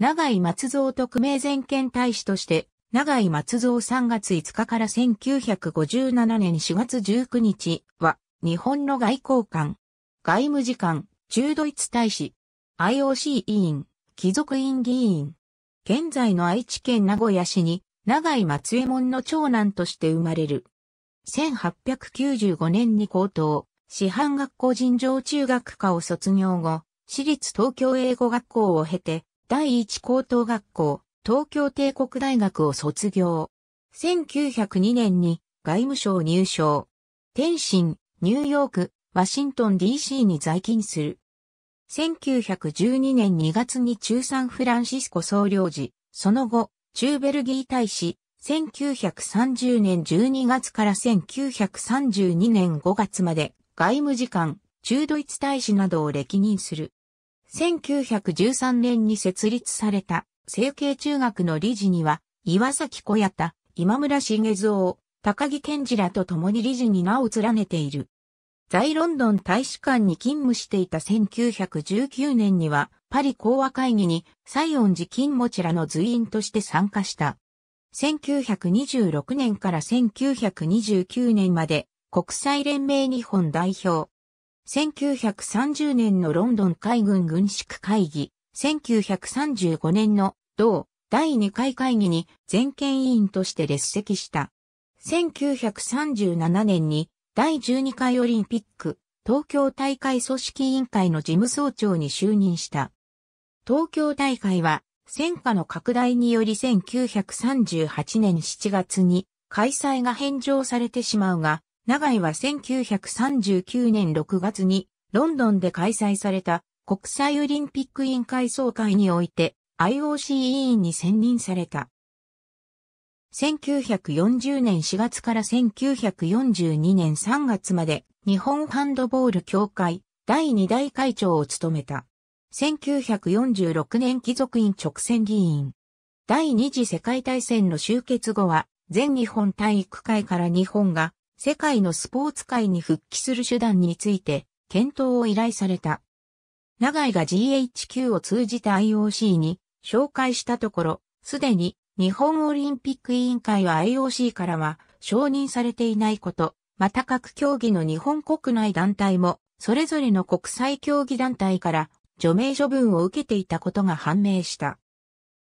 長井松蔵特命全権大使として、長井松蔵3月5日から1957年4月19日は、日本の外交官、外務次官、中ドイツ大使、IOC 委員、貴族院議員。現在の愛知県名古屋市に、長井松右衛門の長男として生まれる。1895年に高等、師範学校尋常中学科を卒業後、私立東京英語学校を経て、第一高等学校、東京帝国大学を卒業。1902年に外務省入省。天津、ニューヨーク、ワシントン DC に在勤する。1912年2月に中産フランシスコ総領事、その後、中ベルギー大使、1930年12月から1932年5月まで外務次官、中ドイツ大使などを歴任する。1913年に設立された、成形中学の理事には、岩崎小屋田、今村茂蔵、高木健二らと共に理事に名を連ねている。在ロンドン大使館に勤務していた1919年には、パリ講和会議に西園寺金持ちらの随員として参加した。1926年から1929年まで国際連盟日本代表、1930年のロンドン海軍軍縮会議、1935年の同第2回会議に全権委員として列席した。1937年に第12回オリンピック東京大会組織委員会の事務総長に就任した。東京大会は戦火の拡大により1938年7月に開催が返上されてしまうが、長井は1939年6月にロンドンで開催された国際オリンピック委員会総会において IOC 委員に選任された。1940年4月から1942年3月まで日本ハンドボール協会第2代会長を務めた。1946年貴族院直選議員。第二次世界大戦の終結後は全日本体育会から日本が世界のスポーツ界に復帰する手段について、検討を依頼された。長井が GHQ を通じた IOC に紹介したところ、すでに日本オリンピック委員会は IOC からは承認されていないこと、また各競技の日本国内団体も、それぞれの国際競技団体から除名処分を受けていたことが判明した。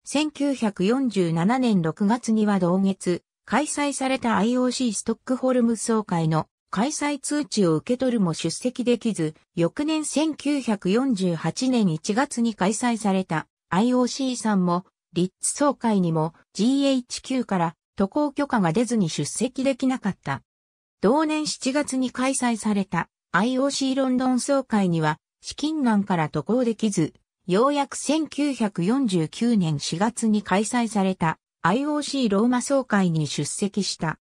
1947年6月には同月、開催された IOC ストックホルム総会の開催通知を受け取るも出席できず、翌年1948年1月に開催された IOC さんも、リッツ総会にも GHQ から渡航許可が出ずに出席できなかった。同年7月に開催された IOC ロンドン総会には資金難から渡航できず、ようやく1949年4月に開催された IOC ローマ総会に出席した。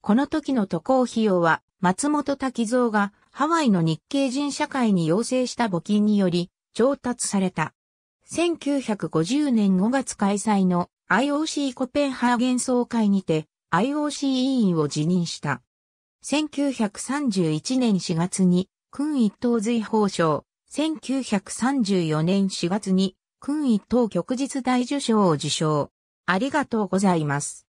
この時の渡航費用は松本滝蔵がハワイの日系人社会に要請した募金により調達された。1950年5月開催の IOC コペンハーゲン総会にて IOC 委員を辞任した。1931年4月に君一等随法賞、1934年4月に君一等旭日大受賞を受賞。ありがとうございます。